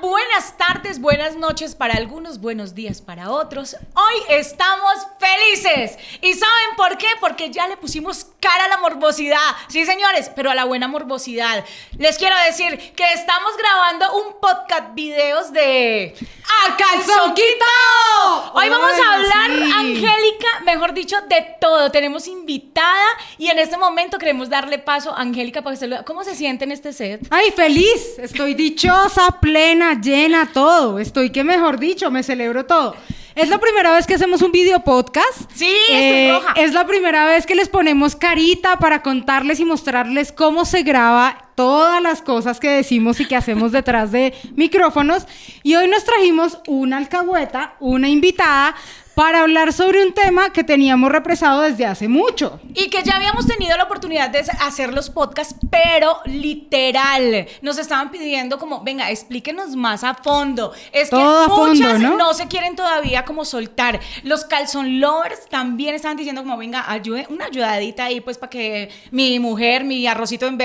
buenas tardes, buenas noches para algunos, buenos días para otros. Hoy estamos felices. ¿Y saben por qué? Porque ya le pusimos cara a la morbosidad. Sí, señores, pero a la buena morbosidad. Les quiero decir que estamos grabando un podcast videos de... ¡A calzonquito! Hoy vamos a hablar, Angélica, mejor dicho, de todo. Tenemos invitada y en este momento queremos darle paso a Angélica para que se lo... ¿Cómo se siente en este set? ¡Ay, feliz! Estoy dichosa, plena llena, todo. Estoy que mejor dicho, me celebro todo. Es la primera vez que hacemos un video podcast. Sí, eh, Es la primera vez que les ponemos carita para contarles y mostrarles cómo se graba todas las cosas que decimos y que hacemos detrás de micrófonos. Y hoy nos trajimos una alcahueta, una invitada para hablar sobre un tema que teníamos represado desde hace mucho. Y que ya habíamos tenido la oportunidad de hacer los podcasts, pero literal. Nos estaban pidiendo como, venga, explíquenos más a fondo. Es que muchas ¿no? se quieren todavía como soltar. Los calzon lovers también estaban diciendo como, venga, ayude, una ayudadita ahí pues para que mi mujer, mi arrocito en,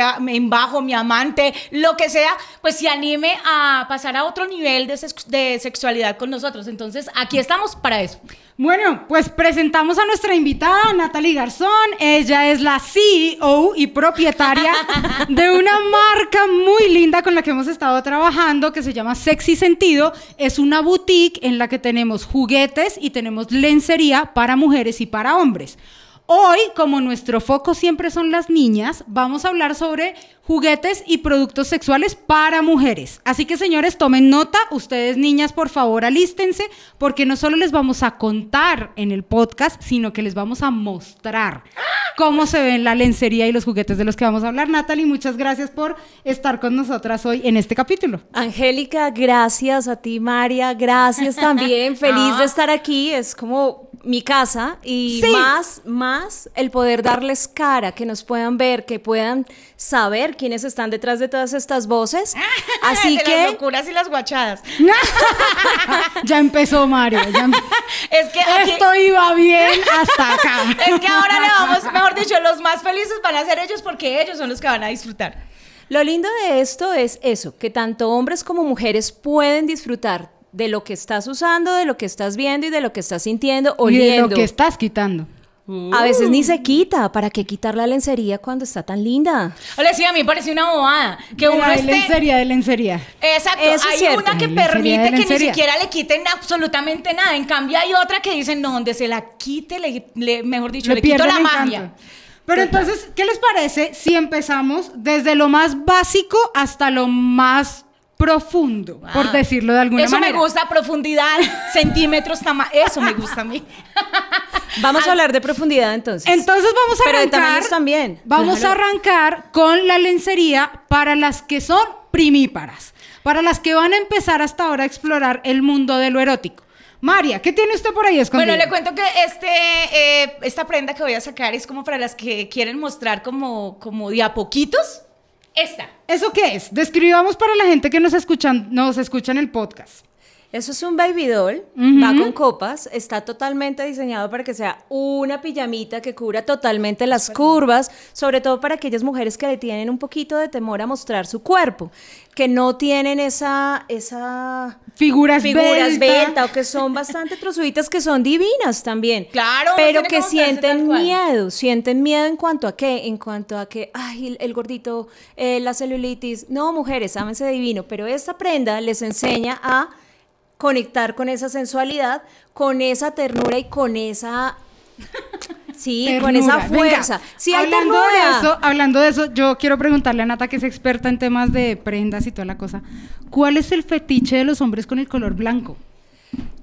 bajo, mi amante, lo que sea, pues se anime a pasar a otro nivel de, de sexualidad con nosotros. Entonces, aquí estamos para eso. Bueno, pues presentamos a nuestra invitada, Natalie Garzón. Ella es la CEO y propietaria de una marca muy linda con la que hemos estado trabajando que se llama Sexy Sentido. Es una boutique en la que tenemos juguetes y tenemos lencería para mujeres y para hombres. Hoy, como nuestro foco siempre son las niñas, vamos a hablar sobre juguetes y productos sexuales para mujeres. Así que señores, tomen nota, ustedes niñas, por favor, alístense, porque no solo les vamos a contar en el podcast, sino que les vamos a mostrar cómo se ven la lencería y los juguetes de los que vamos a hablar. Natalie, muchas gracias por estar con nosotras hoy en este capítulo. Angélica, gracias a ti, María, gracias también, feliz de ah. estar aquí, es como mi casa y más, más el poder darles cara, que nos puedan ver, que puedan saber quiénes están detrás de todas estas voces. Así que... Las locuras y las guachadas. ya empezó Mario. Em- es que esto iba bien hasta acá. es que ahora le vamos, mejor dicho, los más felices van a ser ellos porque ellos son los que van a disfrutar. Lo lindo de esto es eso, que tanto hombres como mujeres pueden disfrutar de lo que estás usando, de lo que estás viendo y de lo que estás sintiendo, oliendo. Y de lo que estás quitando. A veces ni se mm. quita. ¿Para qué quitar la lencería cuando está tan linda? Hola, sí, a mí me parece una bobada. Que uno lencería, de lencería. Exacto. hay una que permite que ni siquiera le quiten absolutamente nada. En cambio, hay otra que dice, no, donde se la quite, le, mejor dicho, le, quito la magia. Pero entonces, ¿qué les parece si empezamos desde lo más básico hasta lo más profundo, por ah. decirlo de alguna manera. Eso me gusta, profundidad, centímetros, tamaño, eso me gusta a mí. vamos a ah. hablar de profundidad entonces. Entonces vamos a arrancar. también. Vamos a arrancar con la lencería para las que son primíparas, para las que van a empezar hasta ahora a explorar el mundo de lo erótico. María, ¿qué tiene usted por ahí escondido? Bueno, le cuento que este, eh, esta prenda que voy a sacar es como para las que quieren mostrar como, como de a poquitos, esta. ¿Eso qué es? Describamos para la gente que nos escuchan, nos escucha en el podcast. Eso es un baby doll, va con copas, está totalmente diseñado para que sea una pijamita que cubra totalmente las curvas, sobre todo para aquellas mujeres que le tienen un poquito de temor a mostrar su cuerpo, que no tienen esa, esa figuras figuras o que son bastante trozuditas que son divinas también. Claro, pero que sienten miedo, sienten miedo en cuanto a qué, en cuanto a que ay, el gordito, eh, la celulitis. No, mujeres, ámense divino, pero esta prenda les enseña a conectar con esa sensualidad, con esa ternura y con esa Sí, con esa fuerza. hablando de eso, hablando de eso, yo quiero preguntarle a Nata, que es experta en temas de prendas y toda la cosa. ¿Cuál es el fetiche de los hombres con el color blanco?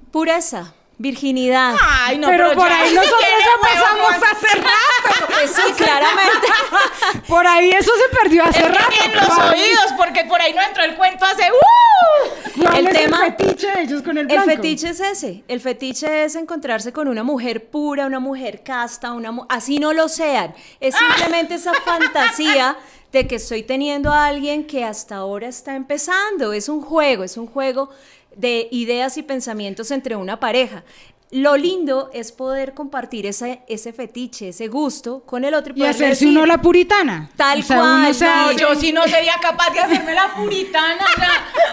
Pureza virginidad. Ay, pero, por ahí nosotros ya pasamos hace rato. sí, claramente. por ahí eso se perdió hace En los oídos, porque por ahí no entró el cuento hace ¡uh! el tema, el fetiche ellos con el El fetiche es ese. El fetiche es encontrarse con una mujer pura, una mujer casta, una así no lo sean. Es ah. simplemente esa fantasía de que estoy teniendo a alguien que hasta ahora está empezando. Es un juego, es un juego de ideas y pensamientos entre una pareja. Lo lindo es poder compartir ese, ese fetiche, ese gusto con el otro. Y, y hacerse uno la puritana. Tal cual. No, yo sí no sería capaz de hacerme la puritana.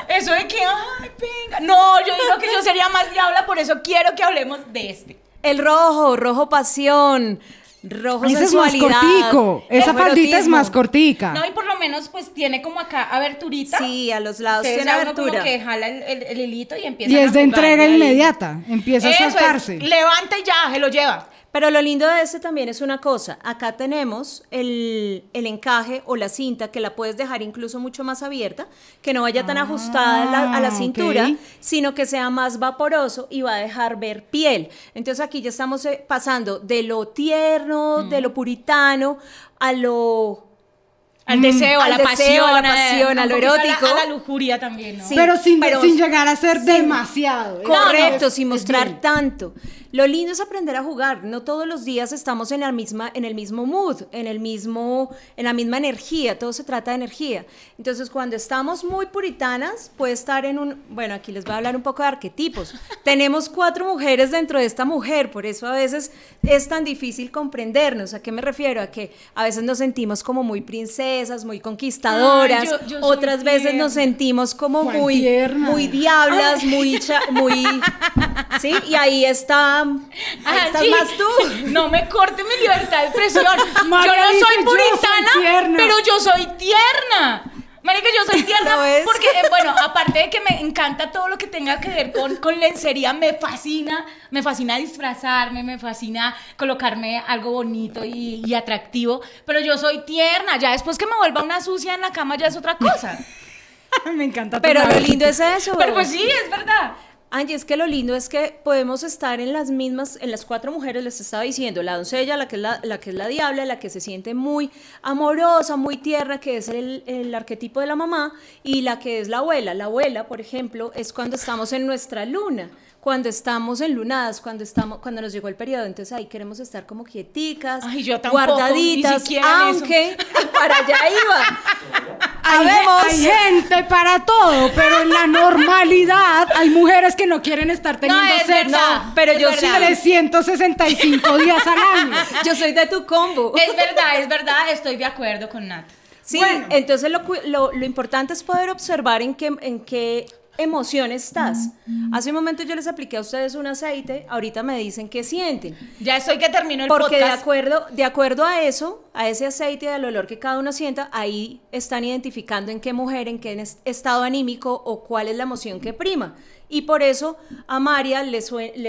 eso de que, ay, venga. No, yo digo que yo sería más diabla, por eso quiero que hablemos de este. El rojo, rojo pasión, rojo Ese es más cortico, esa faldita es más cortica. No, y por lo menos pues tiene como acá aberturita. Sí, a los lados tiene abertura. que jala el, hilito y empieza a Y es de entrega inmediata, empieza a Eso levanta y ya, se lo lleva. Pero lo lindo de este también es una cosa, acá tenemos el, encaje o la cinta que la puedes dejar incluso mucho más abierta, que no vaya tan ah, ajustada a la, cintura, sino que sea más vaporoso y va a dejar ver piel. Entonces aquí ya estamos eh, pasando de lo tierno, de mm. lo puritano, a lo al mm. deseo, a, la pasión, eh, a lo erótico. A la, lujuria también, pero, sin, llegar a ser demasiado. Correcto, sin mostrar tanto. Lo lindo es aprender a jugar. No todos los días estamos en, la misma, en el mismo mood, en, el mismo, en la misma energía. Todo se trata de energía. Entonces, cuando estamos muy puritanas, puede estar en un... Bueno, aquí les voy a hablar un poco de arquetipos. Tenemos cuatro mujeres dentro de esta mujer, por eso a veces es tan difícil comprendernos. ¿A qué me refiero? A que a veces nos sentimos como muy princesas, muy conquistadoras. Otras veces nos sentimos como muy, muy diablas, muy, muy... ¿Sí? Y ahí está Ah, tú. No me corte mi libertad de expresión. yo no soy puritana, pero yo soy tierna. Marica, yo soy tierna porque, eh, bueno, aparte de que me encanta todo lo que tenga que ver con, lencería, me fascina, me fascina disfrazarme, me fascina colocarme algo bonito y, atractivo, pero yo soy tierna, ya después que me vuelva una sucia en la cama ya es otra cosa. me encanta. Pero lo lindo es eso. Pero pues sí, es verdad. Angie, es que lo lindo es que podemos estar en las mismas, en las cuatro mujeres, les estaba diciendo, la doncella, la que es la, que es la diabla, la que se siente muy amorosa, muy tierna, que es el, arquetipo de la mamá, y la que es la abuela. La abuela, por ejemplo, es cuando estamos en nuestra luna, cuando estamos en lunadas, cuando, estamos, cuando nos llegó el periodo, entonces ahí queremos estar como quieticas, guardaditas, aunque para allá iba. hay, gente para todo, pero en la normalidad hay mujeres que no quieren estar teniendo no, es sexo. pero yo soy 365 días al año. Yo soy de tu combo. Es verdad, es verdad, estoy de acuerdo con Nat. Sí, entonces lo, importante es poder observar en en qué emoción estás. Hace un momento yo les apliqué a ustedes un aceite, ahorita me dicen qué sienten. Ya estoy que termino el Porque de acuerdo, de acuerdo a eso, a ese aceite y al olor que cada uno sienta, ahí están identificando en qué mujer, en qué estado anímico o cuál es la emoción que prima. Y por eso a María le,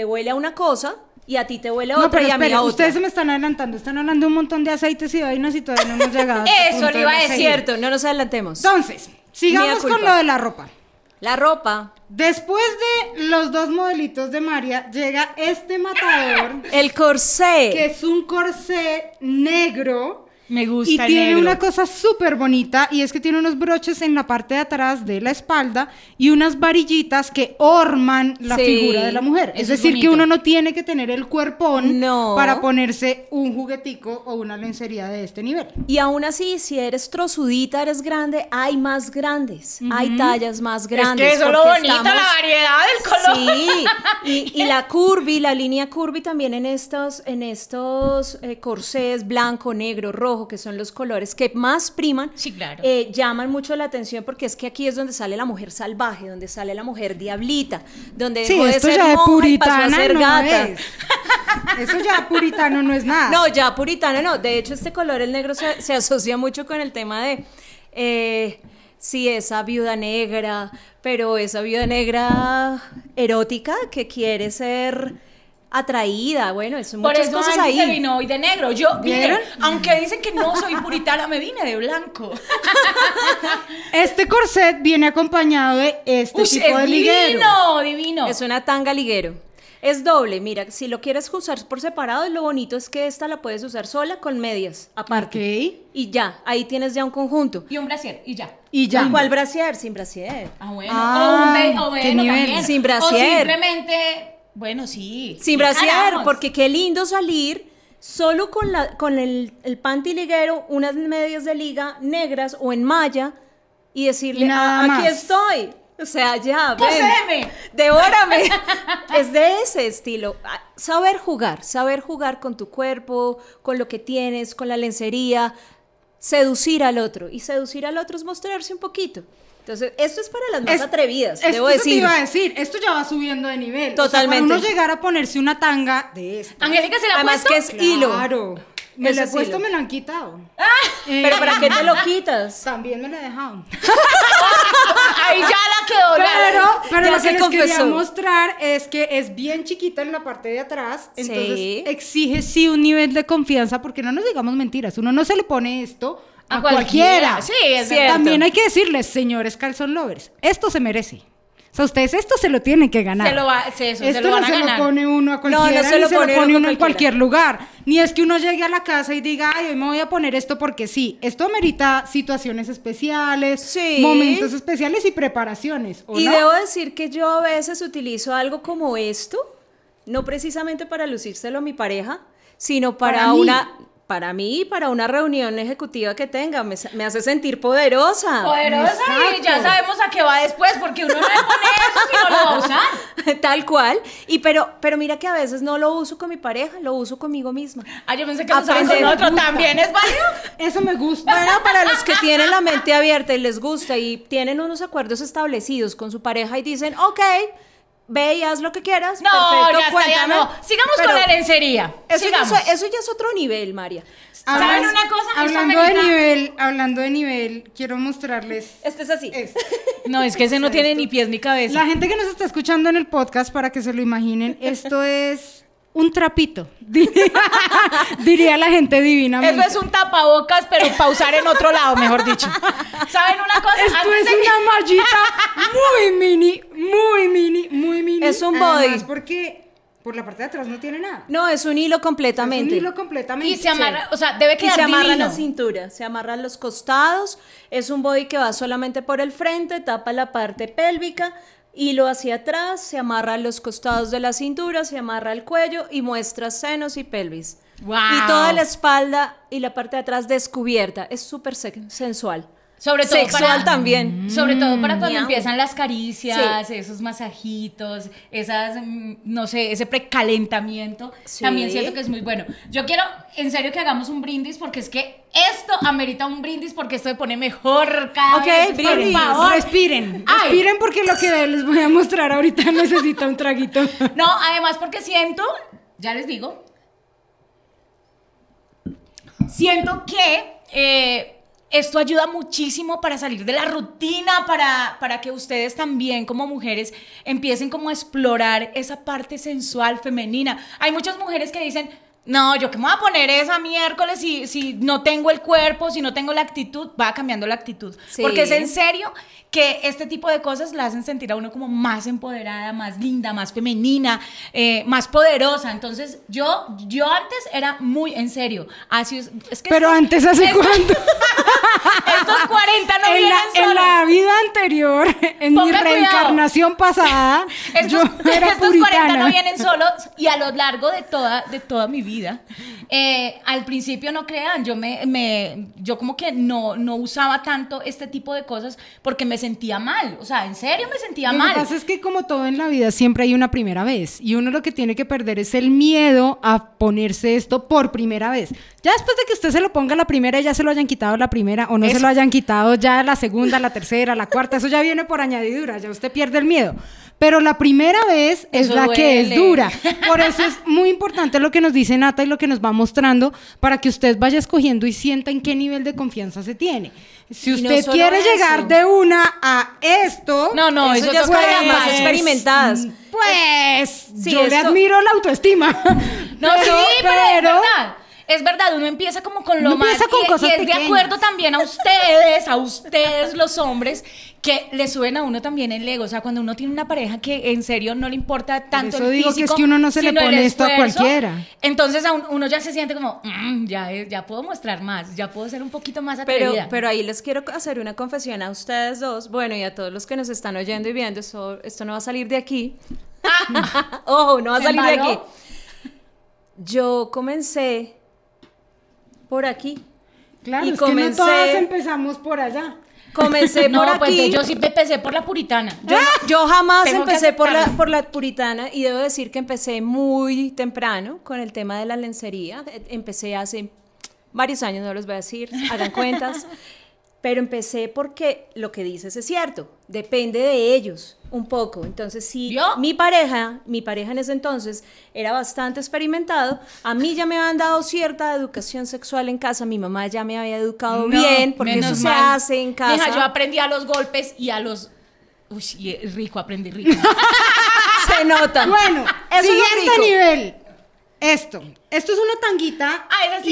huele a una cosa y a ti te huele otra y a mí a otra. Ustedes se me están adelantando, están hablando un montón de aceites y vainas y todavía no hemos llegado. Este eso, le iba Cierto, no nos adelantemos. Entonces, sigamos con lo de la ropa. La ropa. Después de los dos modelitos de María, llega este matador. El corsé. Que es un corsé negro me gusta. Y tiene una cosa súper bonita y es que tiene unos broches en la parte de atrás de la espalda y unas varillitas que orman la figura de la mujer. Es decir, que uno no tiene que tener el cuerpón para ponerse un juguetico o una lencería de este nivel. Y aún así, si eres trozudita, eres grande, hay más grandes, hay tallas más grandes. Es que eso lo bonita, la variedad del color. Sí, y, la curvy, la línea curvy también en estos, en estos eh, corsés blanco, negro, rojo que son los colores que más priman, eh, llaman mucho la atención porque es que aquí es donde sale la mujer salvaje, donde sale la mujer diablita, donde sí, ser puritana, y a ser Es. Eso ya puritano no es nada. No, ya puritano no. De hecho, este color, el negro, se, asocia mucho con el tema de... si eh, sí, esa viuda negra, pero esa viuda negra erótica que quiere ser atraída, bueno, es muchas Por eso cosas ahí. vino hoy de negro. Yo, aunque dicen que no soy puritana, me vine de blanco. este corset viene acompañado de este tipo de liguero. Divino, divino. Es una tanga liguero. Es doble, mira, si lo quieres usar por separado, lo bonito es que esta la puedes usar sola con medias, aparte. Y ya, ahí tienes ya un conjunto. Y un brasier, y ya. Y ya. ¿Cuál brasier? Sin brasier. Ah, bueno. Ah, Sin brasier. simplemente bueno, sí. Sin brasear porque qué lindo salir solo con, la, con el, el panty unas medias de liga negras o en malla y decirle, aquí estoy. O sea, ya, ven, devórame. es de ese estilo. Ah, saber jugar, saber jugar con tu cuerpo, con lo que tienes, con la lencería, seducir al otro. Y seducir al otro es mostrarse un poquito. Entonces, esto es para las más atrevidas, debo decir. Te iba a decir, esto ya va subiendo de nivel. Totalmente. para uno llegar a ponerse una tanga de esta. Angélica se la ha Además que es hilo. Claro. Me la he puesto, me lo han quitado. Ah. Eh, ¿Pero para qué te lo quitas? También me la he dejado. Ahí ya la quedó. Pero, lo que les quería mostrar es que es bien chiquita en la parte de atrás. Entonces exige sí un nivel de confianza, porque no nos digamos mentiras. Uno no se le pone esto a, cualquiera. Sí, También hay que decirles, señores calzón lovers, esto se merece. O sea, ustedes esto se lo tienen que ganar. Se lo va, se, lo no se lo pone uno a cualquiera, no, se lo pone uno, en cualquier lugar. Ni es que uno llegue a la casa y diga, ay, hoy me voy a poner esto porque sí. Esto merita situaciones especiales, sí. momentos especiales y preparaciones. y debo decir que yo a veces utilizo algo como esto, no precisamente para lucírselo a mi pareja, sino para, una para mí, para una reunión ejecutiva que tenga, me, hace sentir poderosa. Poderosa y ya sabemos a qué va después, porque uno no le pone eso si no lo usa. Tal cual. Y pero, pero mira que a veces no lo uso con mi pareja, lo uso conmigo misma. Ah, yo pensé que usaba con otro también es válido. Eso me gusta. Bueno, para los que tienen la mente abierta y les gusta y tienen unos acuerdos establecidos con su pareja y dicen, ok ve y haz lo que quieras. No, perfecto, no. Sigamos con la lencería. Eso ya, es, eso ya, es, otro nivel, María. ¿Saben una cosa? Hablando de nivel, hablando de nivel, quiero mostrarles. Este es así. Este. No, es que ese no tiene ni pies ni cabeza. La gente que nos está escuchando en el podcast, para que se lo imaginen, esto es un trapito, diría, la gente divina. Eso es un tapabocas, pero pausar en otro lado, mejor dicho. ¿Saben una cosa? Esto es una mallita muy mini, muy mini, muy mini. Es un body. Además, porque por la parte de atrás no tiene nada. No, es un hilo completamente. un hilo completamente. Y se amarra, o sea, debe quedar se amarra la cintura, se amarra los costados, es un body que va solamente por el frente, tapa la parte pélvica, hilo hacia atrás, se amarra los costados de la cintura, se amarra al cuello y muestra senos y pelvis. Y toda la espalda y la parte de atrás descubierta. Es súper sensual. Sobre todo Sexual para, también. Sobre todo para cuando mm, empiezan las caricias, esos masajitos, esas, mm, no sé, ese precalentamiento. También siento que es muy bueno. Yo quiero, en serio, que hagamos un brindis porque es que esto amerita un brindis porque esto se pone mejor cada okay, vez. brindis. Respiren. porque lo que les voy a mostrar ahorita necesita un traguito. No, además porque siento, ya les digo, siento que... Eh, esto ayuda muchísimo para salir de la rutina, para, para que ustedes también como mujeres empiecen como a explorar esa parte sensual femenina. Hay muchas mujeres que dicen, no, yo que me voy a poner esa miércoles si, si no tengo el cuerpo, si no tengo la actitud, va cambiando la actitud. Porque es en serio que este tipo de cosas la hacen sentir a uno como más empoderada, más linda, más femenina, eh, más poderosa. Entonces, yo, yo antes era muy en serio. Así Pero antes hace cuánto? estos 40 no vienen solos. En la vida anterior, en mi reencarnación pasada, estos, 40 no vienen solos y a lo largo de toda, de toda mi vida eh, al principio no crean, yo me, me, yo como que no, no usaba tanto este tipo de cosas porque me sentía mal, o sea, en serio me sentía mal. Lo que pasa es que como todo en la vida siempre hay una primera vez y uno lo que tiene que perder es el miedo a ponerse esto por primera vez. Ya después de que usted se lo ponga la primera, y ya se lo hayan quitado la primera o no se lo hayan quitado ya la segunda, la tercera, la cuarta, eso ya viene por añadidura, ya usted pierde el miedo. Pero la primera vez es la que es dura. Por eso es muy importante lo que nos dice Nata y lo que nos va mostrando para que usted vaya escogiendo y sienta en qué nivel de confianza se tiene. Si usted quiere llegar de una a esto, no, no, eso, ya las más experimentadas. Pues yo le admiro la autoestima. No, sí, pero, es verdad uno empieza como con lo más. Empieza con cosas y de acuerdo también a ustedes, a ustedes los hombres, que le suben a uno también el ego. O sea, cuando uno tiene una pareja que en serio no le importa tanto digo que es que uno no se le pone esto a cualquiera. Entonces uno ya se siente como, mm, ya, eh, ya puedo mostrar más, ya puedo ser un poquito más atrevida. Pero, ahí les quiero hacer una confesión a ustedes dos, bueno, y a todos los que nos están oyendo y viendo, esto, esto no va a salir de aquí. Ah. Ojo, no va a salir de aquí. Yo comencé por aquí. Claro, y comencé... empezamos por allá. Comencé por pues, aquí. yo sí empecé por la puritana. Yo, ah, jamás empecé por la, por la puritana y debo decir que empecé muy temprano con el tema de la lencería. Empecé hace varios años, no les voy a decir, hagan cuentas. Pero empecé porque lo que dices es cierto, depende de ellos un poco. Entonces, si mi pareja, mi pareja en ese entonces era bastante experimentado, a mí ya me habían dado cierta educación sexual en casa, mi mamá ya me había educado bien, porque eso se hace en casa. Mija, yo aprendí a los golpes y a los... Uy, rico, aprendí rico. se nota. Bueno, siguiente nivel. Esto. Esto es una tanguita. Ah, era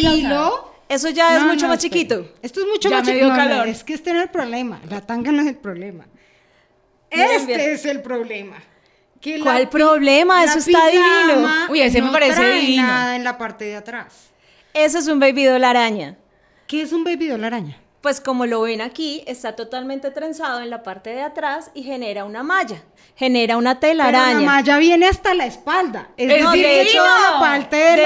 eso ya es mucho más chiquito. Esto es mucho ya más chiquito. es que este no es el problema. La tanga no es el problema. Este es el problema. ¿Cuál problema? Eso está divino. Uy, ese me parece trae nada en la parte de atrás. Eso es un baby doll araña. ¿Qué es un baby doll araña? pues como lo ven aquí, está totalmente trenzado en la parte de atrás y genera una malla, genera una telaraña. Pero la malla viene hasta la espalda. Es, decir, de hecho, la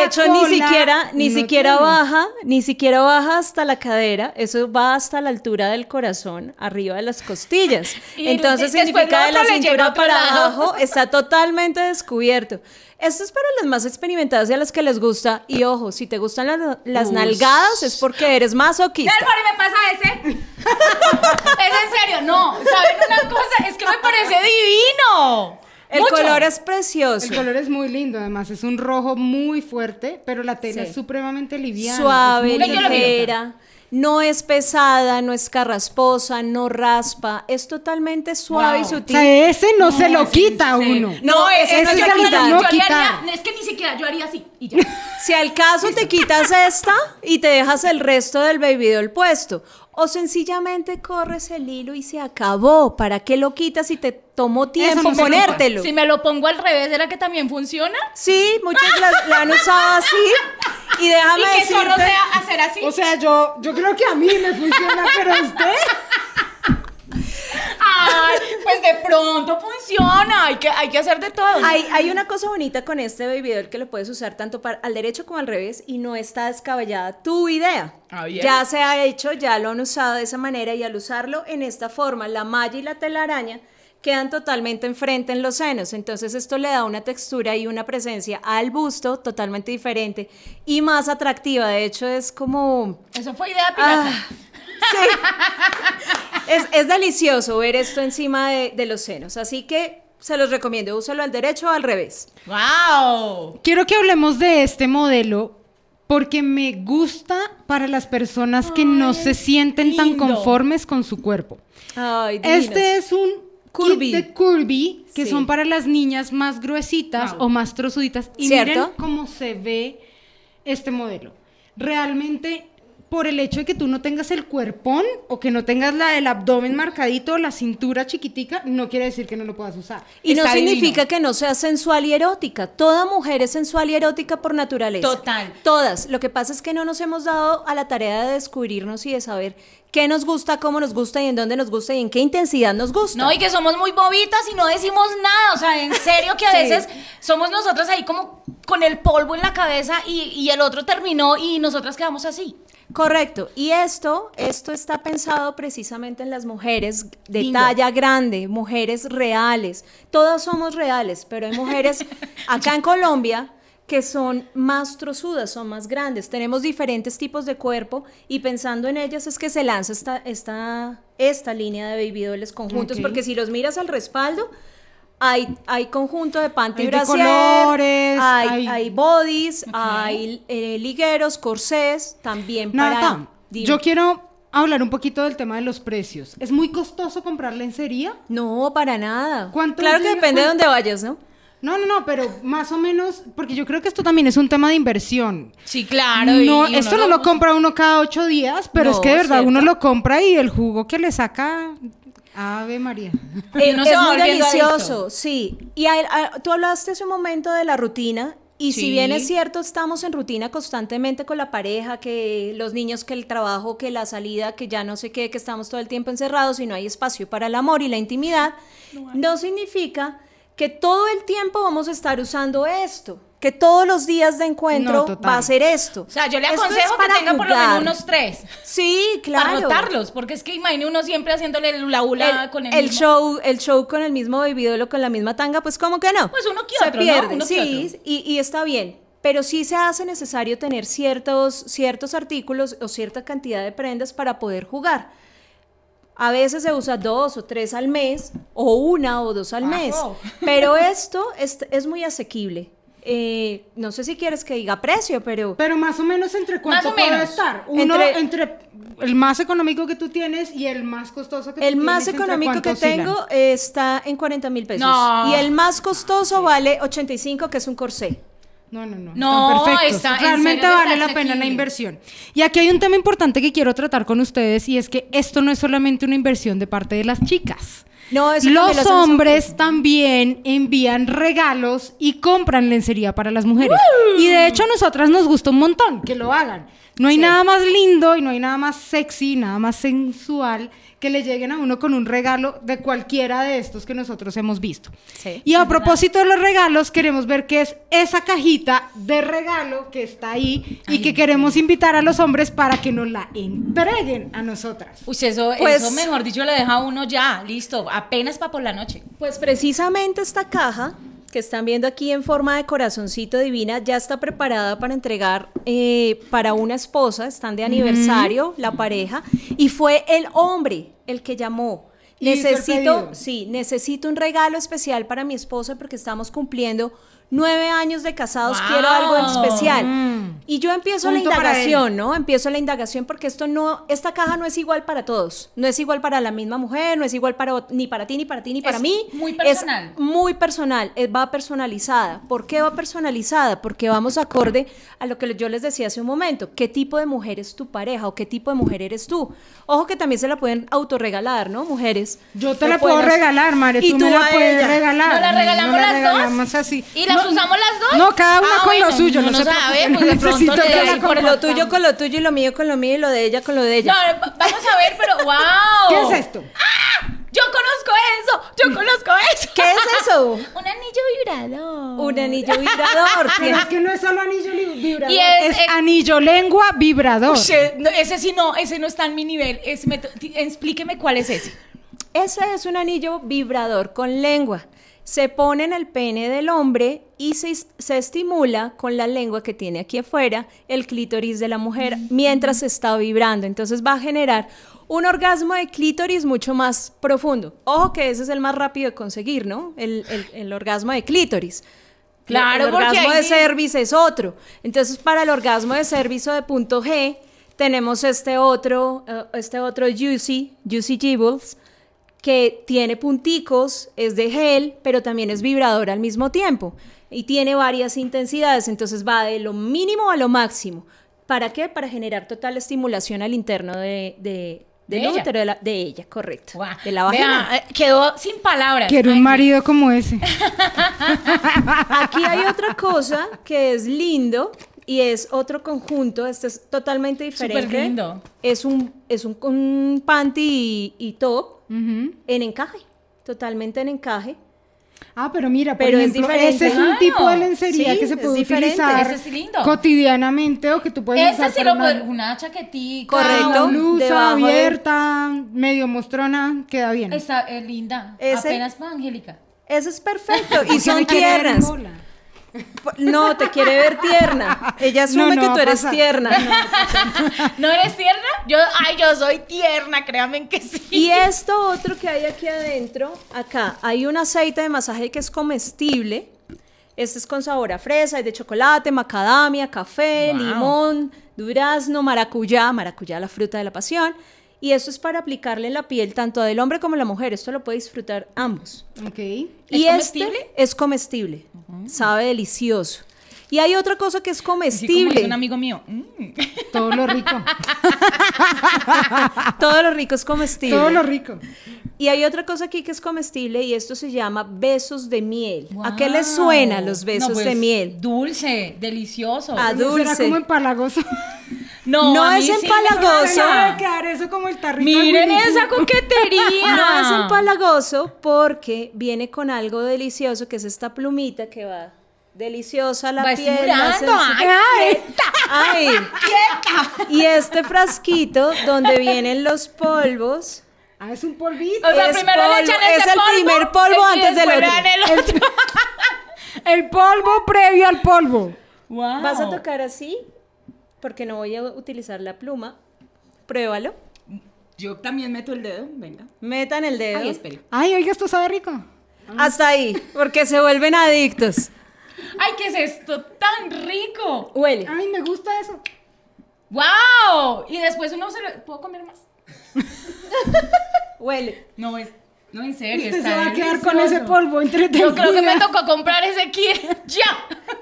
hecho ni siquiera, ni siquiera baja, ni siquiera baja hasta la cadera. Eso va hasta la altura del corazón, arriba de las costillas. Entonces significa de la cintura para abajo está totalmente descubierto. Esto es para las más experimentadas y a las que les gusta. Y ojo, si te gustan las nalgadas es porque eres masoquista. qué me pasa ese. es en serio, no. ¿Saben una cosa? Es que me parece divino. El color es precioso. El color es muy lindo, además es un rojo muy fuerte, pero la tela es supremamente liviana. Suave, Ligera no es pesada, no es carrasposa, no raspa, es totalmente suave y sutil. O ese no, se lo quita uno. No, ese, no se lo quita. es que ni siquiera yo haría así y ya. Si al caso te quitas esta y te dejas el resto del baby doll puesto. O sencillamente corres el hilo y se acabó. ¿Para qué lo quitas si te tomó tiempo ponértelo? si me lo pongo al revés, ¿era que también funciona? Sí, muchas las la han usado así. y déjame y que decirte, sea hacer así. O sea, yo, yo creo que a mí me funciona, pero usted. Ay, pues de pronto funciona, hay que, hay que hacer de todo. Hay, hay, una cosa bonita con este bebidor que lo puedes usar tanto al derecho como al revés y no está descabellada tu idea. Ah, ya se ha hecho, ya lo han usado de esa manera y al usarlo en esta forma, la malla y la telaraña, quedan totalmente enfrente en los senos. Entonces esto le da una textura y una presencia al busto totalmente diferente y más atractiva. De hecho es como... Eso fue idea pirata. Ah, sí. es, delicioso ver esto encima de, los senos. Así que se los recomiendo, úselo al derecho o al revés. ¡Wow! Quiero que hablemos de este modelo porque me gusta para las personas que no se sienten tan conformes con su cuerpo. Ay, este es un Curvy. de Curvy, que son para las niñas más gruesitas o más trozuditas. Y miren cómo se ve este modelo. Realmente, por el hecho de que tú no tengas el cuerpón o que no tengas la, el abdomen marcadito, la cintura chiquitica, no quiere decir que no lo puedas usar. Y no significa que no sea sensual y erótica. Toda mujer es sensual y erótica por naturaleza. Total. Todas. Lo que pasa es que no nos hemos dado a la tarea de descubrirnos y de saber qué nos gusta, cómo nos gusta y en dónde nos gusta y en qué intensidad nos gusta. No, y que somos muy bobitas y no decimos nada. O sea, en serio que a veces somos nosotras ahí como con el polvo en la cabeza y, el otro terminó y nosotras quedamos así. Correcto. Y esto, esto está pensado precisamente en las mujeres de talla grande, mujeres reales. Todas somos reales, pero hay mujeres acá en Colombia que son más trozudas, son más grandes. Tenemos diferentes tipos de cuerpo y pensando en ellas es que se lanza esta, esta, esta línea de baby conjuntos, porque si los miras al respaldo, hay, hay conjunto de panty hay hay, hay bodies, hay eh, ligueros, corsés, también para... yo quiero hablar un poquito del tema de los precios. ¿Es muy costoso comprar lencería? No, para nada. claro que depende de dónde vayas, ¿no? No, no, no, pero más o menos, porque yo creo que esto también es un tema de inversión. Sí, claro. No, esto no lo, compra uno cada ocho días, pero es que de verdad uno lo compra y el jugo que le saca Ave María. no es muy delicioso, sí. Y ah, tú hablaste hace un momento de la rutina. Y si bien es cierto, estamos en rutina constantemente con la pareja, que los niños, que el trabajo, que la salida, que ya no sé qué, que estamos todo el tiempo encerrados y no hay espacio para el amor y la intimidad, no significa que todo el tiempo vamos a estar usando esto, que todos los días de encuentro va a ser esto. O sea, yo le aconsejo que tenga por lo menos unos tres. Sí, claro. Para notarlos, porque es que imagine uno siempre haciéndole la ula ula con el, el mismo... show, el show con el mismo bebidolo, con la misma tanga, pues como que no. Pues uno quiere. otro, Se pierde, sí, Y, está bien. Pero sí se hace necesario tener ciertos, ciertos artículos o cierta cantidad de prendas para poder jugar a veces se usa dos o tres al mes, o una o dos al mes. Pero esto es, es muy asequible. Eh, no sé si quieres que diga precio, pero... Pero más o menos entre cuánto puede estar. Uno entre... el más económico que tú tienes y el más costoso que el tú tienes. El más económico que tengo está en 40 mil pesos. Y el más costoso vale 85, que es un corsé. No, no, no. No, perfecto. Realmente vale la pena la inversión. Y aquí hay un tema importante que quiero tratar con ustedes y es que esto no es solamente una inversión de parte de las chicas. No, los, hombres también envían regalos y compran lencería para las mujeres. Y de hecho a nosotras nos gusta un montón que lo hagan. No hay nada más lindo y no hay nada más sexy, nada más sensual que le lleguen a uno con un regalo de cualquiera de estos que nosotros hemos visto. y a propósito de los regalos, queremos ver qué es esa cajita de regalo que está ahí y que queremos invitar a los hombres para que nos la entreguen a nosotras. eso, pues, eso mejor dicho lo deja uno ya, listo, apenas para por la noche. Pues precisamente esta caja que están viendo aquí en forma de corazoncito divina ya está preparada para entregar eh, para una esposa, están de aniversario la pareja, y fue el hombre el que llamó. Necesito, sí, necesito un regalo especial para mi esposa porque estamos cumpliendo nueve años de casados, quiero algo especial. Mm. Y yo empiezo la indagación, ¿no? Empiezo la indagación porque esto no, esta caja no es igual para todos, no es igual para la misma mujer, no es igual para ni para ti, ni para ti, ni para es mí. Muy personal. Es muy personal, es, eh, va personalizada. ¿Por qué va personalizada? Porque vamos acorde a lo que yo les decía hace un momento, qué tipo de mujer es tu pareja o qué tipo de mujer eres tú. Ojo que también se la pueden autorregalar, ¿no? Mujeres. Yo te la puedo regalar, Mare, tú, me la puedes regalar. Nos la regalamos las dos. Así. ¿Nos usamos las dos? No, cada una ah, con lo suyo. No, se sabe, pues, de lo tuyo, con lo tuyo y lo mío, con lo mío y lo de ella, con lo de ella. No, vamos a ver, pero wow. ¿Qué es esto? ¡Ah! Yo conozco eso, yo conozco eso. ¿Qué es eso? un anillo vibrador. Un anillo vibrador. Pero es que no es solo anillo vibrador. Y es, eh, anillo lengua vibrador. Eh, ese sí no, ese no está en mi nivel. explíqueme cuál es ese. Ese es un anillo vibrador con lengua se pone en el pene del hombre y se, se, estimula con la lengua que tiene aquí afuera el clítoris de la mujer mm. mientras está vibrando. Entonces va a generar un orgasmo de clítoris mucho más profundo. Ojo que ese es el más rápido de conseguir, ¿no? El, orgasmo de clítoris. Claro, el orgasmo de servicio es otro. Entonces, para el orgasmo de servicio de punto G, tenemos este otro, eh, este otro Juicy, Juicy Gibbles, que tiene punticos, es de gel, pero también es vibrador al mismo tiempo y tiene varias intensidades, entonces va de lo mínimo a lo máximo. ¿Para qué? Para generar total estimulación al interno de, de ella, correcto. De la vagina. Eh, quedó sin palabras. Quiero un marido como ese. Aquí hay otra cosa que es lindo y es otro conjunto, este es totalmente diferente. Es un, es un, panty y top en encaje, totalmente en encaje. Ah, pero mira, pero ejemplo, es ese es un tipo de lencería que se puede utilizar cotidianamente o que tú puedes ese usar sí lo una, chaquetita una chaquetita, correcto, blusa abierta, medio mostrona, queda bien. está eh, linda, apenas para Angélica. Eso es perfecto y son tiernas. Pues, no, te quiere ver tierna. Ella asume que tú eres tierna. No, eres tierna? Yo, ay, yo soy tierna, créanme que sí. Y esto otro que hay aquí adentro, acá, hay un aceite de masaje que es comestible. Este es con sabor a fresa, es de chocolate, macadamia, café, limón, durazno, maracuyá, maracuyá la fruta de la pasión, y eso es para aplicarle en la piel tanto del hombre como la mujer. Esto lo puede disfrutar ambos. ¿Es y este comestible? es comestible. Sabe delicioso. Y hay otra cosa que es comestible. un amigo mío. Mm. Todo lo rico. Todo lo rico es comestible. Todo lo rico. Y hay otra cosa aquí que es comestible y esto se llama besos de miel. ¿A qué le suena los besos de pues, miel? Dulce, delicioso. Ah, a dulce. Será como empalagoso. No, no es empalagoso. No eso como Miren esa coquetería. No es empalagoso porque viene con algo delicioso que es esta plumita que va deliciosa la piel. Ay, ay, Y este frasquito donde vienen los polvos. Ah, es un polvito. O sea, es le echan Es el primer polvo antes del otro. El, otro. el, polvo previo al polvo. Wow. Vas a tocar así porque no voy a utilizar la pluma. Pruébalo. Yo también meto el dedo, venga. Metan el dedo. Ay, Ay, oiga, esto sabe rico. Hasta ahí, porque se vuelven adictos. Ay, ¿qué es esto tan rico? Huele. Ay, me gusta eso. ¡Wow! Y después uno se lo... ¿Puedo comer más? Huele. No, es no, en serio. Usted se va a quedar con ese polvo entretenido. Yo creo que me tocó comprar ese kit ya.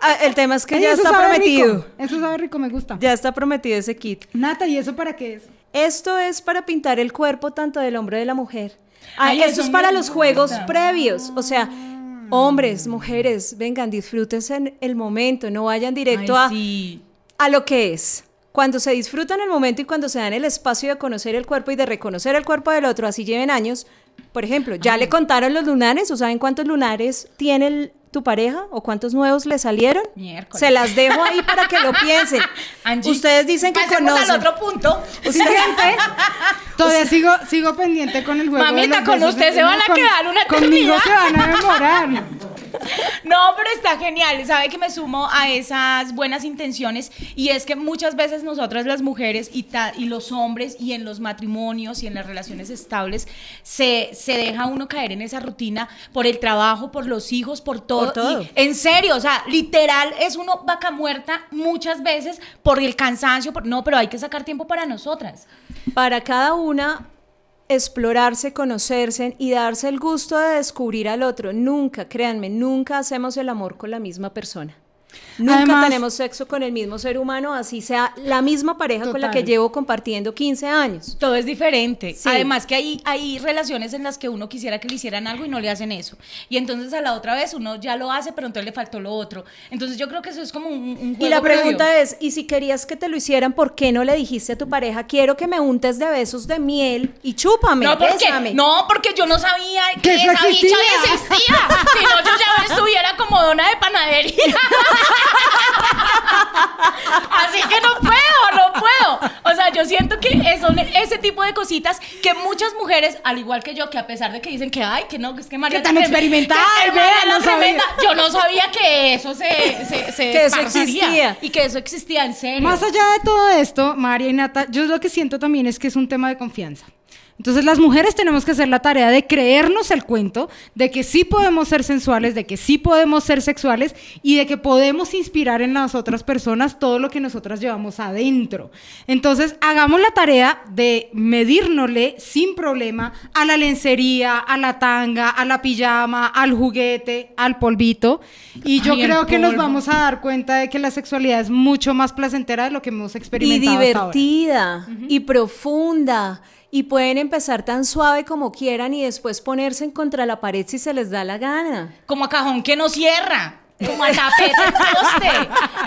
Ah, el tema es que ya está prometido. Eso sabe rico, me gusta. Ya está prometido ese kit. Nata, ¿y eso para qué es? Esto es para pintar el cuerpo tanto del hombre de la mujer. Ah, eso es para los juegos previos. O sea, hombres, mujeres, vengan, disfrútense en el momento. No vayan directo a, a lo que es cuando se disfrutan el momento y cuando se dan el espacio de conocer el cuerpo y de reconocer el cuerpo del otro, así lleven años, por ejemplo, ¿ya le contaron los lunares o saben cuántos lunares tiene tu pareja o cuántos nuevos le salieron? Miércoles. Se las dejo ahí para que lo piensen. Ustedes dicen que conocen. al otro punto. Todavía sigo, sigo pendiente con el juego. Mamita, con usted se van a quedar una Conmigo se van a demorar. No, pero está genial. Sabe que me sumo a esas buenas intenciones y es que muchas veces nosotras las mujeres y, y los hombres y en los matrimonios y en las relaciones estables se, deja uno caer en esa rutina por el trabajo, por los hijos, por todo. en serio, o sea, literal es uno vaca muerta muchas veces por el cansancio. no, pero hay que sacar tiempo para nosotras. Para cada una explorarse, conocerse y darse el gusto de descubrir al otro. Nunca, créanme, nunca hacemos el amor con la misma persona. Nunca tenemos sexo con el mismo ser humano, así sea la misma pareja con la que llevo compartiendo 15 años. Todo es diferente. Además que hay, hay relaciones en las que uno quisiera que le hicieran algo y no le hacen eso. Y entonces a la otra vez uno ya lo hace, pero entonces le faltó lo otro. Entonces yo creo que eso es como un... y la pregunta es, ¿y si querías que te lo hicieran, por qué no le dijiste a tu pareja, quiero que me untes de besos de miel y chúpame? No, porque, no, yo no sabía que, esa bicha existía. si no, yo ya estuviera como dona de panadería. Así que no puedo, no puedo. O sea, yo siento que son ese tipo de cositas que muchas mujeres, al igual que yo, que a pesar de que dicen que ay, que no, que es que María. Que tan experimentada, que, Yo no sabía que eso se, se, se que eso existía. Y que eso existía en serio. Más allá de todo esto, María y Nata, yo lo que siento también es que es un tema de confianza. Entonces las mujeres tenemos que hacer la tarea de creernos el cuento de que sí podemos ser sensuales, de que sí podemos ser sexuales y de que podemos inspirar en las otras personas todo lo que nosotras llevamos adentro. Entonces hagamos la tarea de medírnosle sin problema a la lencería, a la tanga, a la pijama, al juguete, al polvito. Y yo creo que nos vamos a dar cuenta de que la sexualidad es mucho más placentera de lo que hemos experimentado. Y divertida y profunda y pueden empezar tan suave como quieran y después ponerse en contra la pared si se les da la gana. Como a cajón que no cierra como a tapete poste.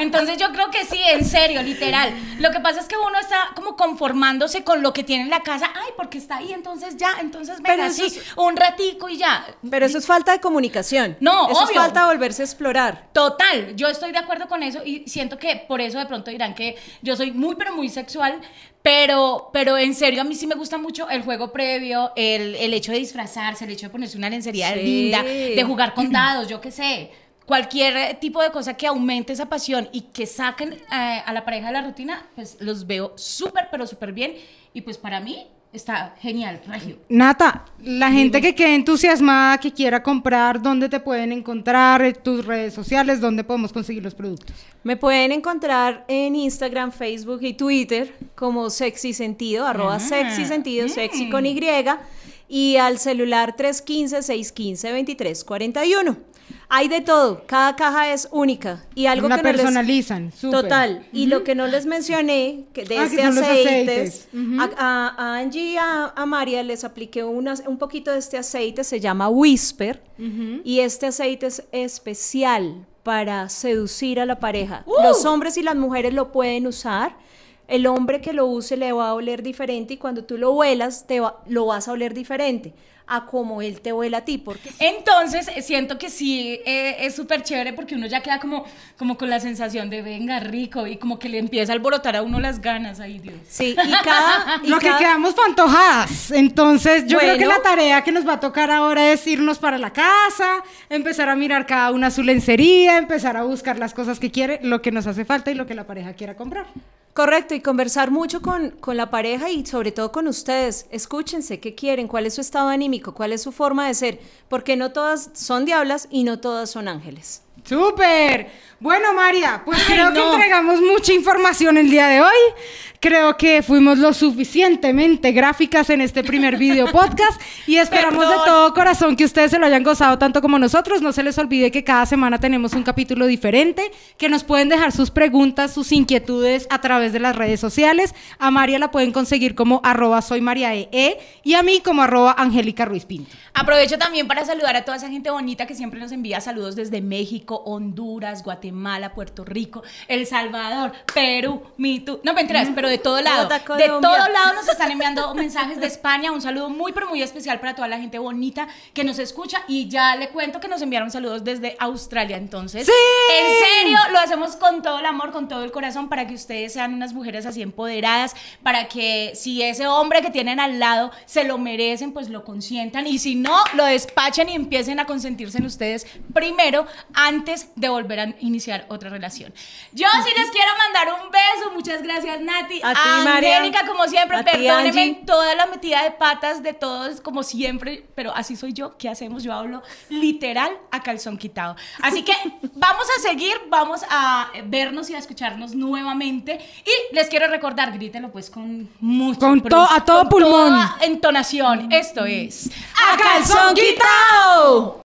Entonces yo creo que sí, en serio, literal. Lo que pasa es que uno está como conformándose con lo que tiene en la casa. Ay, porque está ahí, entonces ya, entonces venga, así un ratico y ya. Pero eso es falta de comunicación. No, eso es falta volverse a explorar. Total, yo estoy de acuerdo con eso y siento que por eso de pronto dirán que yo soy muy, pero muy sexual, pero, pero en serio, a mí sí me gusta mucho el juego previo, el, hecho de disfrazarse, el hecho de ponerse una lencería linda, de jugar con dados, yo qué sé cualquier eh, tipo de cosa que aumente esa pasión y que saquen eh, a la pareja de la rutina, pues los veo súper, pero súper bien. Y pues para mí está genial, Regio. Nata, la gente que quede entusiasmada, que quiera comprar, ¿dónde te pueden encontrar? Tus redes sociales, ¿dónde podemos conseguir los productos? Me pueden encontrar en Instagram, Facebook y Twitter como sexy sentido, arroba ah, sexy sentido, sexy con Y. Y al celular 315-615-2341. Hay de todo, cada caja es única y algo que personalizan, su Total, y lo que no les mencioné, que de ah, este a, Angie y a, María les apliqué un poquito de este aceite, se llama Whisper, y este aceite es especial para seducir a la pareja. ¡Uh! Los hombres y las mujeres lo pueden usar el hombre que lo use le va a oler diferente y cuando tú lo vuelas te lo vas a oler diferente a como él te vuela a ti. Porque... Entonces, eh, siento que sí eh, es súper chévere porque uno ya queda como, como con la sensación de venga rico y como que le empieza a alborotar a uno las ganas. ahí Dios. Sí, y cada. Lo que quedamos fantojadas. Entonces, yo creo que la tarea que nos va a tocar ahora es irnos para la casa, empezar a mirar cada una su lencería, empezar a buscar las cosas que quiere, lo que nos hace falta y lo que la pareja quiera comprar. Correcto, y conversar mucho con, con la pareja y sobre todo con ustedes. Escúchense qué quieren, cuál es su estado de ánimo cuál es su forma de ser, porque no todas son diablas y no todas son ángeles. ¡Súper! Bueno, María, pues creo que entregamos mucha información el día de hoy. Creo que fuimos lo suficientemente gráficas en este primer video podcast y esperamos de todo corazón que ustedes se lo hayan gozado tanto como nosotros. No se les olvide que cada semana tenemos un capítulo diferente, que nos pueden dejar sus preguntas, sus inquietudes a través de las redes sociales. A María la pueden conseguir como arroba soy María e e y a mí como arroba Angélica Ruiz Aprovecho también para saludar a toda esa gente bonita que siempre nos envía saludos desde México, Honduras, Guatemala, Puerto Rico, El Salvador, Perú, Mitú. No me enteras, pero de todo lado. de todo lado nos están enviando mensajes de España. Un saludo muy, pero muy especial para toda la gente bonita que nos escucha. Y ya le cuento que nos enviaron saludos desde Australia. Entonces, en serio, lo hacemos con todo el amor, con todo el corazón, para que ustedes sean unas mujeres así empoderadas, para que si ese hombre que tienen al lado se lo merecen, pues lo consientan. Y si no, lo despachen y empiecen a consentirse en ustedes primero, antes de volver a iniciar otra relación. Yo sí les quiero mandar un beso. Muchas gracias, Nati. A ti, María. Angélica, como siempre, perdónenme toda la metida de patas de todos, como siempre, pero así soy yo. ¿Qué hacemos? Yo hablo literal a calzón quitado. Así que vamos a seguir, vamos a vernos y a escucharnos nuevamente. Y les quiero recordar, grítelo pues con mucho. Con a todo con pulmón. entonación. Esto es. ¡A calzón quitado!